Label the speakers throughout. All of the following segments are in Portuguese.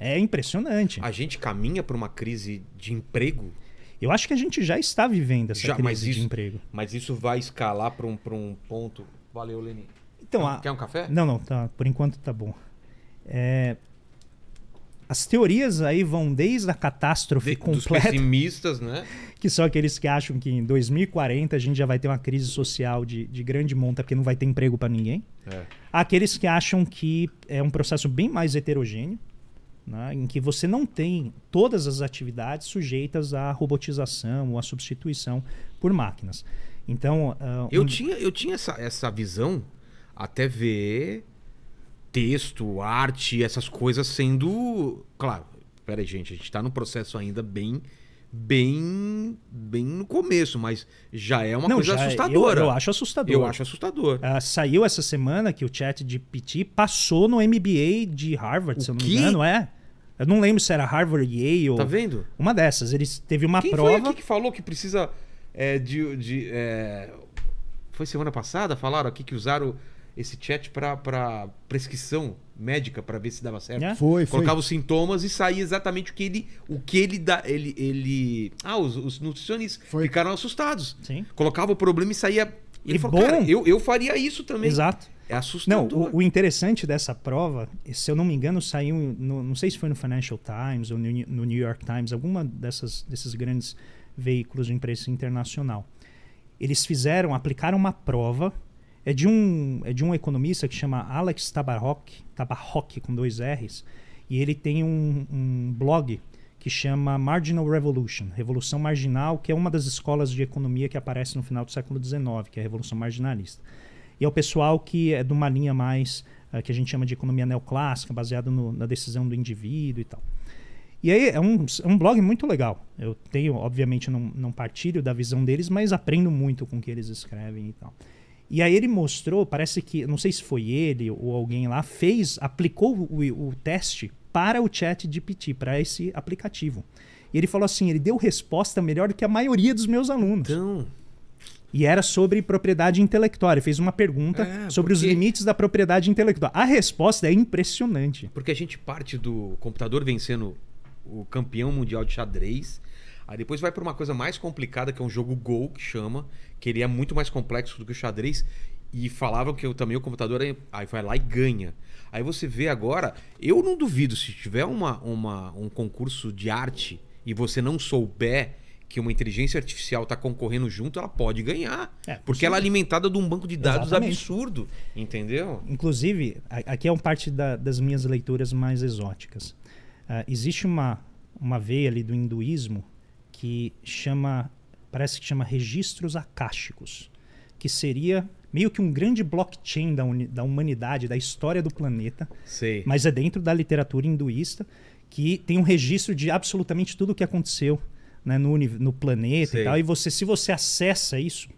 Speaker 1: É impressionante. A gente caminha para
Speaker 2: uma crise de emprego eu acho que a gente já está vivendo essa já, crise isso, de emprego.
Speaker 1: Mas isso vai escalar para um, um ponto. Valeu, Lenin. Então, quer, a... quer um café? Não, não, tá, por
Speaker 2: enquanto tá bom. É... As teorias aí vão desde a catástrofe de, completa. Dos pessimistas, né? Que são aqueles que acham que em 2040 a gente já vai ter uma crise social de, de grande monta, porque não vai ter emprego para ninguém. É. Aqueles que acham que é um processo bem mais heterogêneo né, em que você não tem todas as atividades sujeitas à robotização ou à substituição por máquinas. Então. Uh, eu, um... tinha,
Speaker 1: eu tinha essa, essa visão até ver texto, arte, essas coisas sendo. Claro, peraí, gente, a gente está num processo ainda bem bem bem no começo, mas já é uma Não, coisa é, assustadora. Eu, eu, acho assustador. Eu acho
Speaker 2: assustador. Uh, saiu essa semana que o chat de PT passou no MBA de Harvard, o se eu não que? me engano, é. Eu não lembro se era Harvard, Yale. Tá vendo? Uma dessas. Eles teve uma Quem prova. Quem foi aqui
Speaker 1: que falou que precisa é, de. de é... Foi semana passada? Falaram aqui que usaram esse chat para prescrição médica para ver se dava certo. É? Foi, Colocava os sintomas e saía exatamente o que ele o que ele dá ele ele ah os, os nutricionistas foi. ficaram assustados. Sim. Colocava o problema e saía e ele falou, bom. cara, eu, eu faria isso também. Exato. É assustador.
Speaker 2: Não, o, o, interessante dessa prova, se eu não me engano, saiu, no, não sei se foi no Financial Times ou no, New York Times, alguma dessas, desses grandes veículos de imprensa internacional. Eles fizeram, aplicaram uma prova, é de um, é de um economista que chama Alex Tabarrok, Tabarrok com dois R's, e ele tem um, um blog que chama Marginal Revolution, Revolução Marginal, que é uma das escolas de economia que aparece no final do século XIX, que é a Revolução Marginalista. E é o pessoal que é de uma linha mais uh, que a gente chama de economia neoclássica, baseada na decisão do indivíduo e tal. E aí é um, é um blog muito legal. Eu tenho, obviamente, não, não partilho da visão deles, mas aprendo muito com o que eles escrevem e tal. E aí ele mostrou, parece que, não sei se foi ele ou alguém lá, fez, aplicou o, o teste para o chat GPT, para esse aplicativo. E ele falou assim: ele deu resposta melhor do que a maioria dos meus alunos. Então. E era sobre propriedade intelectual. Ele fez uma pergunta é, sobre porque... os limites da propriedade intelectual. A resposta é impressionante.
Speaker 1: Porque a gente parte do computador vencendo o campeão mundial de xadrez. Aí depois vai para uma coisa mais complicada, que é um jogo Go, que chama, que ele é muito mais complexo do que o xadrez. E falavam que eu, também o computador aí vai lá e ganha. Aí você vê agora, eu não duvido, se tiver uma, uma, um concurso de arte e você não souber que uma inteligência artificial está concorrendo junto, ela pode ganhar. É, porque ela é alimentada de um banco de dados Exatamente. absurdo, entendeu?
Speaker 2: Inclusive, aqui é uma parte da, das minhas leituras mais exóticas. Uh, existe uma, uma veia ali do hinduísmo que chama, parece que chama registros akáshicos, que seria meio que um grande blockchain da, da humanidade, da história do planeta. Sim. Mas é dentro da literatura hinduísta que tem um registro de absolutamente tudo o que aconteceu né, no, no planeta e tal. E você, se você acessa isso,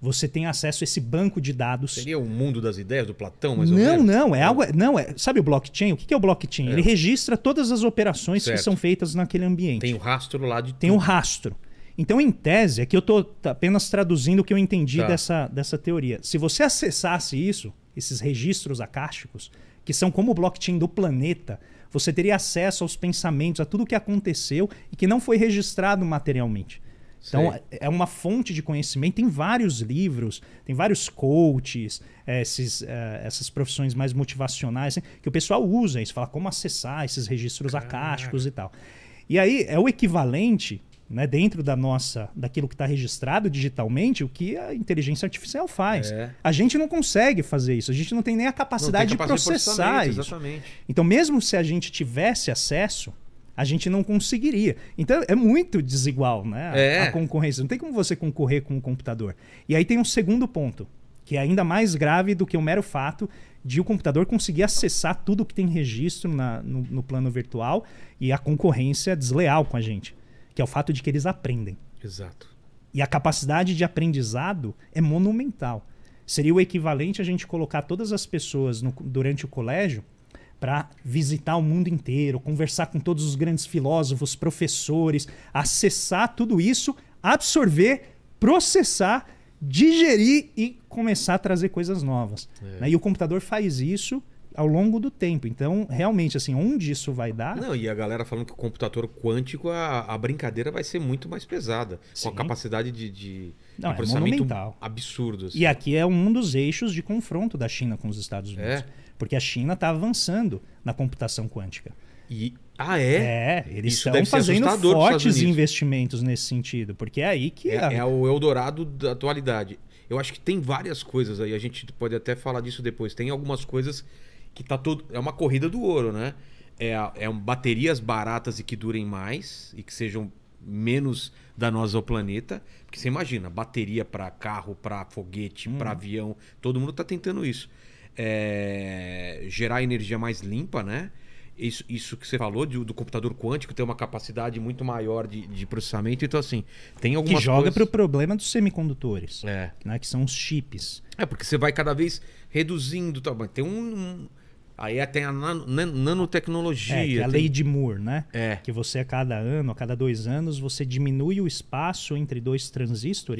Speaker 2: você tem acesso a esse banco de dados. Seria o mundo das ideias do Platão, mas não, não é, é algo, não é. Sabe o blockchain? O que é o blockchain? É. Ele registra todas as operações certo. que são feitas naquele ambiente. Tem o rastro lá de. Tem o rastro. Então, em tese, aqui eu estou apenas traduzindo o que eu entendi tá. dessa, dessa teoria. Se você acessasse isso, esses registros acásticos, que são como o blockchain do planeta, você teria acesso aos pensamentos, a tudo o que aconteceu e que não foi registrado materialmente. Então, Sim. É, é uma fonte de conhecimento. Tem vários livros, tem vários coaches, é, esses, é, essas profissões mais motivacionais, né, que o pessoal usa isso, fala como acessar esses registros Caraca. acásticos e tal. E aí, é o equivalente né, dentro da nossa, daquilo que está registrado digitalmente, o que a inteligência artificial faz. É. A gente não consegue fazer isso, a gente não tem nem a capacidade, capacidade de processar de isso. Exatamente. Então, mesmo se a gente tivesse acesso, a gente não conseguiria. Então é muito desigual né, a, é. a, concorrência. Não tem como você concorrer com o computador. E aí tem um segundo ponto, que é ainda mais grave do que o mero fato de o computador conseguir acessar tudo que tem registro na, no, no plano virtual e a concorrência desleal com a gente que é o fato de que eles aprendem. Exato. E a capacidade de aprendizado é monumental. Seria o equivalente a gente colocar todas as pessoas no, durante o colégio para visitar o mundo inteiro, conversar com todos os grandes filósofos, professores, acessar tudo isso, absorver, processar, digerir e começar a trazer coisas novas. É. Né? E o computador faz isso ao longo do tempo. Então, realmente, assim, onde isso vai dar. Não,
Speaker 1: e a galera falando que o computador quântico, a, a brincadeira vai ser muito mais pesada. Sim. Com a capacidade de, de, Não, de é processamento absurdo. Assim. E
Speaker 2: aqui é um dos eixos de confronto da China com os Estados é? Unidos. É. Porque a China está avançando na computação quântica.
Speaker 1: E, ah, é? É, eles Isso estão fazendo fortes
Speaker 2: investimentos nesse sentido, porque
Speaker 1: é aí que. É, a... é o Eldorado da atualidade. Eu acho que tem várias coisas aí, a gente pode até falar disso depois. Tem algumas coisas que tá todo. É uma corrida do ouro, né? É, é um, baterias baratas e que durem mais e que sejam menos danosas ao planeta. Porque você imagina, bateria para carro, para foguete, hum. para avião, todo mundo está tentando isso. É, gerar energia mais limpa, né? Isso, isso que você falou do, do computador quântico ter uma capacidade muito maior de, de processamento. Então, assim, tem algumas. Que joga coisas... para o
Speaker 2: problema dos semicondutores, é. né? que são os chips.
Speaker 1: É, porque você vai cada vez reduzindo. Tá? Tem um, um Aí é, tem a né, nanotecnologia. É, é a tem... lei de
Speaker 2: Moore, né? É. Que você, a cada ano, a cada dois anos, você diminui o espaço entre dois transistores.